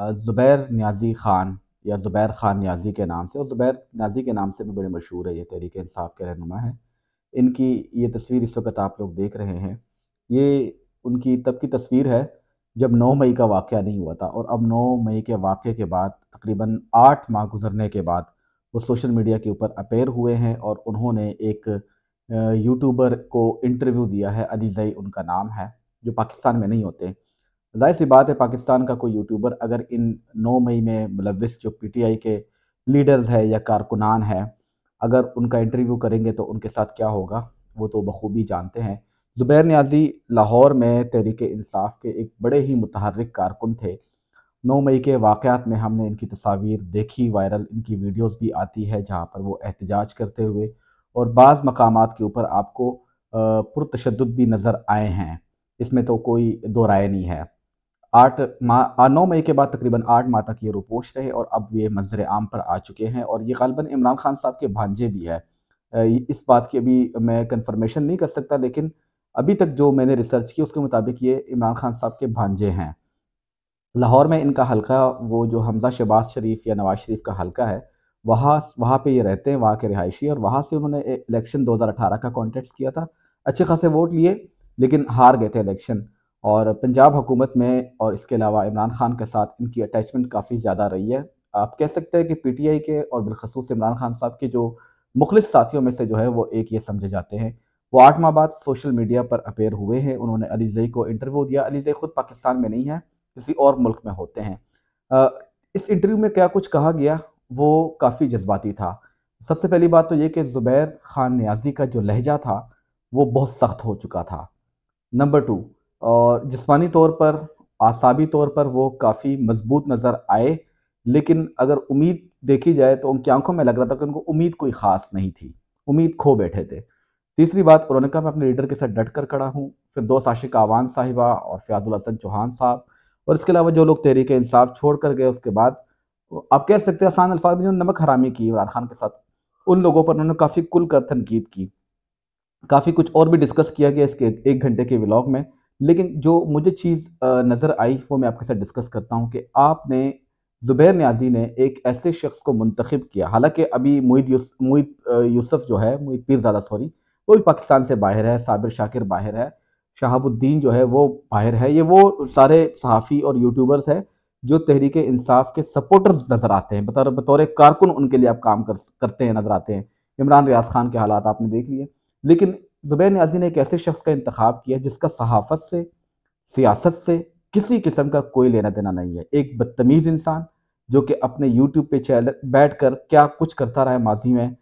ज़ुबैर न्याजी ख़ान या ज़ुबैर ख़ान न्याजी के नाम से और ज़ुबैर न्याजी के नाम से भी बड़े मशहूर है ये तहरीक इंसाफ के रहनुमा है इनकी ये तस्वीर इस वक्त आप लोग देख रहे हैं ये उनकी तब की तस्वीर है जब 9 मई का वाक़ नहीं हुआ था और अब 9 मई के वाक़े के बाद तकरीबन आठ माह गुजरने के बाद वो सोशल मीडिया के ऊपर अपेयर हुए हैं और उन्होंने एक यूट्यूबर को इंटरव्यू दिया है अली जई उनका नाम है जो पाकिस्तान में नहीं होते जाहिर सी बात है पाकिस्तान का कोई यूट्यूबर अगर इन नौ मई में मुलविस मतलब जो पीटीआई के लीडर्स है या कारकुनान है अगर उनका इंटरव्यू करेंगे तो उनके साथ क्या होगा वो तो बखूबी जानते हैं ज़ुबैर न्याजी लाहौर में तहरीक इंसाफ के एक बड़े ही मुतहरक कारकुन थे नौ मई के वाक़ात में हमने इनकी तस्वीर देखी वायरल इनकी वीडियोस भी आती है जहाँ पर वो एहतजाज करते हुए और बाज़ मकाम के ऊपर आपको पुरतशद भी नज़र आए हैं इसमें तो कोई दो राय नहीं है आठ माह नौ मई के बाद तकरीबन आठ माह तक ये रुपोश रहे और अब ये मंजर आम पर आ चुके हैं और ये गालबन इमरान खान साहब के भांजे भी है इस बात की अभी मैं कन्फर्मेशन नहीं कर सकता लेकिन अभी तक जो मैंने रिसर्च की उसके मुताबिक ये इमरान खान साहब के भांजे हैं लाहौर में इनका हलका वो जो हमजा शहबाज शरीफ या नवाज शरीफ का हलका है वहाँ वहाँ पे ये रहते हैं वहाँ के रिहायशी और वहाँ से उन्होंने इलेक्शन 2018 का कॉन्टेक्ट किया था अच्छे खासे वोट लिए लेकिन हार गए थे इलेक्शन और पंजाब हुकूमत में और इसके अलावा इमरान खान के साथ इनकी अटैचमेंट काफ़ी ज़्यादा रही है आप कह सकते हैं कि पीटीआई के और बिलखसूस इमरान खान साहब के जो मुखलिस साथियों में से जो है वो एक ये समझे जाते हैं वो आठ माह बाद सोशल मीडिया पर अपेयर हुए हैं उन्होंने अलीजई को इंटरव्यू दिया अलीजई खुद पाकिस्तान में नहीं है किसी और मुल्क में होते हैं इस इंटरव्यू में क्या कुछ कहा गया वो काफ़ी जज्बाती था सबसे पहली बात तो ये कि ज़ुबैर खान न्याजी का जो लहजा था वो बहुत सख्त हो चुका था नंबर टू और जिसमानी तौर पर आसाबी तौर पर वो काफ़ी मजबूत नज़र आए लेकिन अगर उम्मीद देखी जाए तो उनकी आंखों में लग रहा था कि उनको उम्मीद कोई ख़ास नहीं थी उम्मीद खो बैठे थे तीसरी बात उन्होंने कहा मैं अपने लीडर के साथ डट कर खड़ा हूँ फिर दो साशिक आवान साहिबा और फयाजुल हसन चौहान साहब और इसके अलावा जो लोग तहरीक इंसाफ छोड़ कर गए उसके बाद आप कह सकते हैं आसान अल्फाज में जो नमक हरामी की इमरान खान के साथ उन लोगों पर उन्होंने काफ़ी कुल कर तनकीद की काफ़ी कुछ और भी डिस्कस किया गया इसके एक घंटे के व्लॉग में लेकिन जो मुझे चीज़ नज़र आई वो मैं आपके साथ डिस्कस करता हूँ कि आपने ज़ुबैर न्याजी ने एक ऐसे शख्स को मंतखब किया हालांकि अभी मोहित यूस, यूसफ यूसुफ जो है मोहित पीरजादा सॉरी वो भी पाकिस्तान से बाहर है साबिर शाकिर बाहर है शहाबुद्दीन जो है वो बाहर है ये वो सारे सहाफ़ी और यूट्यूबर्स हैं जो तहरीक इंसाफ के सपोर्टर्स नज़र आते हैं बतौर बतौर कारकुन उनके लिए आप काम कर करते हैं नज़र आते हैं इमरान रियाज खान के हालात आपने देख लिए लेकिन ज़ुबैर न्याजी ने एक ऐसे शख्स का इंतखा किया जिसका सहाफत से सियासत से किसी किस्म का कोई लेना देना नहीं है एक बदतमीज़ इंसान जो कि अपने यूट्यूब पे चैनल बैठ कर क्या कुछ करता रहा है माजी में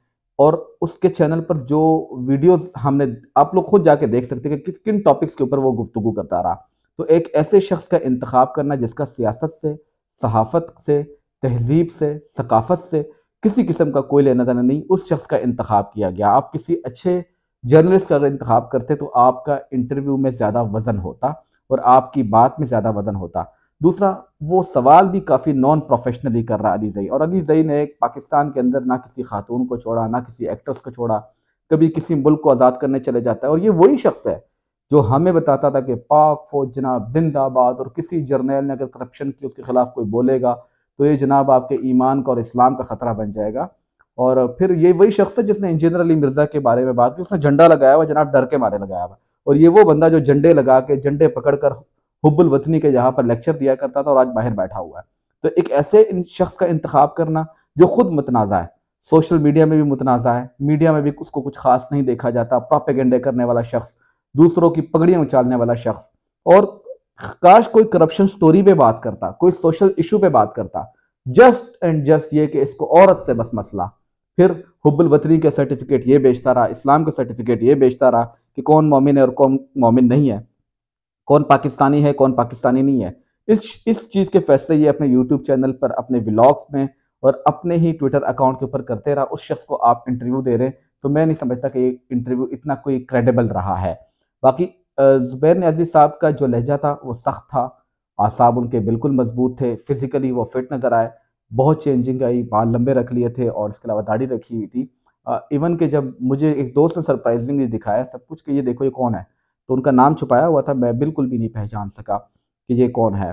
और उसके चैनल पर जो वीडियोस हमने आप लोग खुद जाके देख सकते हैं कि किन टॉपिक्स के ऊपर वो गुफ्तु करता रहा तो एक ऐसे शख्स का इंतखा करना जिसका सियासत से सहाफत से तहजीब से सकाफत से किसी किस्म का कोई लेना देना नहीं उस शख्स का इंतखा किया गया आप किसी अच्छे जर्नलिस्ट का अगर इंतखब करते तो आपका इंटरव्यू में ज़्यादा वज़न होता और आपकी बात में ज़्यादा वज़न होता दूसरा वो सवाल भी काफ़ी नॉन प्रोफेशनली कर रहा अली जई और अली जई ने एक पाकिस्तान के अंदर ना किसी खातून को छोड़ा ना किसी एक्ट्रेस को छोड़ा कभी किसी मुल्क को आज़ाद करने चले जाता है और ये वही शख्स है जो हमें बताता था कि पाक फौज जनाब जिंदाबाद और किसी जर्नल ने अगर करप्शन की उसके खिलाफ कोई बोलेगा तो ये जनाब आपके ईमान का और इस्लाम का ख़तरा बन जाएगा और फिर ये वही शख्स है जिसने इंजीनियर अली मिर्जा के बारे में बात की उसने झंडा लगाया हुआ जनाब डर के मारे लगाया हुआ और ये वो बंदा जो झंडे लगा के झंडे पकड़कर हुब्बुल वतनी के यहाँ पर लेक्चर दिया करता था और आज बाहर बैठा हुआ है तो एक ऐसे इन शख्स का इंतखा करना जो खुद मुतनाज़ा है सोशल मीडिया में भी मुतनाज़ा है मीडिया में भी उसको कुछ खास नहीं देखा जाता प्रोपेगेंडे करने वाला शख्स दूसरों की पगड़ियाँ उछालने वाला शख्स और काश कोई करप्शन स्टोरी पे बात करता कोई सोशल इशू पे बात करता जस्ट एंड जस्ट ये कि इसको औरत से बस मसला फिर हुब्बुल वतनी का सर्टिफिकेट ये बेचता रहा इस्लाम का सर्टिफिकेट ये बेचता रहा कि कौन मोमिन है और कौन मोमिन नहीं है कौन पाकिस्तानी है कौन पाकिस्तानी नहीं है इस इस चीज़ के फैसले ये अपने यूट्यूब चैनल पर अपने ब्लॉग्स में और अपने ही ट्विटर अकाउंट के ऊपर करते रहा उस शख्स को आप इंटरव्यू दे रहे हैं तो मैं नहीं समझता कि ये इंटरव्यू इतना कोई क्रेडिबल रहा है बाकी ज़ुबैर नजी साहब का जो लहजा था वो सख्त था आसाब उनके बिल्कुल मजबूत थे फिज़िकली वो फिट नज़र आए बहुत चेंजिंग आई बाल लंबे रख लिए थे और इसके अलावा दाढ़ी रखी हुई थी इवन के जब मुझे एक दोस्त ने सरप्राइजिंगली दिखाया सब कुछ कि ये देखो ये कौन है तो उनका नाम छुपाया हुआ था मैं बिल्कुल भी नहीं पहचान सका कि ये कौन है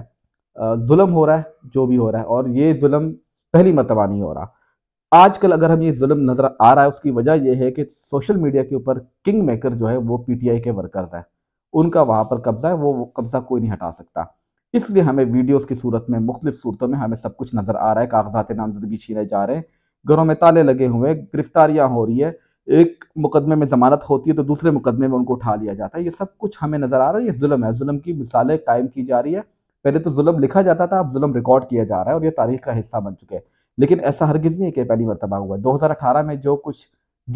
जुल्म हो रहा है जो भी हो रहा है और ये जुल्म पहली मरतबा नहीं हो रहा आजकल अगर हम ये जुल्म नज़र आ रहा है उसकी वजह यह है कि सोशल मीडिया के ऊपर किंग मेकर जो है वो पीटीआई के वर्कर्स हैं उनका वहां पर कब्ज़ा है वो कब्ज़ा कोई नहीं हटा सकता इसलिए हमें वीडियोस की सूरत में मुख्तलिफ सूरतों में हमें सब कुछ नज़र आ रहा है कागजात नामजदगी छीने जा रहे हैं घरों में ताले लगे हुए हैं गिरफ्तारियाँ हो रही है एक मुकदमे में जमानत होती है तो दूसरे मुकदमे में उनको उठा लिया जाता है ये सब कुछ हमें नज़र आ रहा है ये जुल्म है जुल्म की मिसालें कायम की जा रही है पहले तो जुल्म लिखा जाता था अब जुल्म रिकॉर्ड किया जा रहा है और ये तारीख का हिस्सा बन चुके हैं लेकिन ऐसा हरगिज़ नहीं है कि पहली मरतबा हुआ है दो हज़ार अठारह में जो कुछ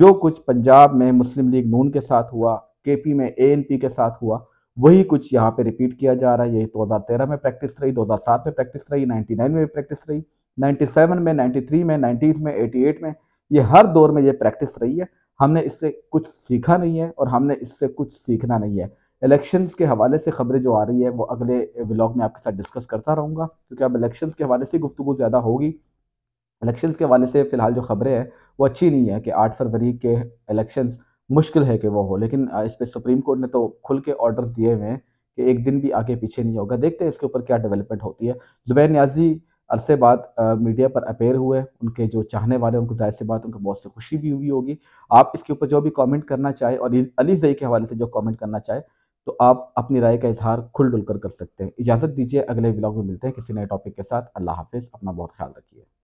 जो कुछ पंजाब में मुस्लिम लीग नून के साथ हुआ के पी में ए एन पी के साथ हुआ वही कुछ यहाँ पे रिपीट किया जा रहा है यही 2013 में प्रैक्टिस रही 2007 में प्रैक्टिस रही 99 में भी प्रैक्टिस रही 97 में 93 में 90 में 88 में ये हर दौर में ये प्रैक्टिस रही है हमने इससे कुछ सीखा नहीं है और हमने इससे कुछ सीखना नहीं है इलेक्शंस के हवाले से खबरें जो आ रही है वो अगले ब्लॉग में आपके साथ डिस्कस करता रहूँगा क्योंकि अब इलेक्शंस के हवाले से गुफ्तु ज़्यादा होगी इलेक्शंस के हवाले से फ़िलहाल जो खबरें हैं वो अच्छी नहीं है कि आठ फरवरी के इलेक्शंस मुश्किल है कि वो हो लेकिन इस पर सुप्रीम कोर्ट ने तो खुल के ऑर्डर्स दिए हुए हैं कि एक दिन भी आगे पीछे नहीं होगा देखते हैं इसके ऊपर क्या डेवलपमेंट होती है जुबैर न्याजी अरसे बाद मीडिया पर अपेयर हुए उनके जो चाहने वाले उनको जाहिर सी बात उनको बहुत सी खुशी भी हुई होगी आप इसके ऊपर जो भी कमेंट करना चाहे और अली जई के हवाले से जो कमेंट करना चाहे तो आप अपनी राय का इजहार खुल डुल कर कर सकते हैं इजाज़त दीजिए अगले ब्लॉग में मिलते हैं किसी नए टॉपिक के साथ अल्लाह हाफिज़ अपना बहुत ख्याल रखिए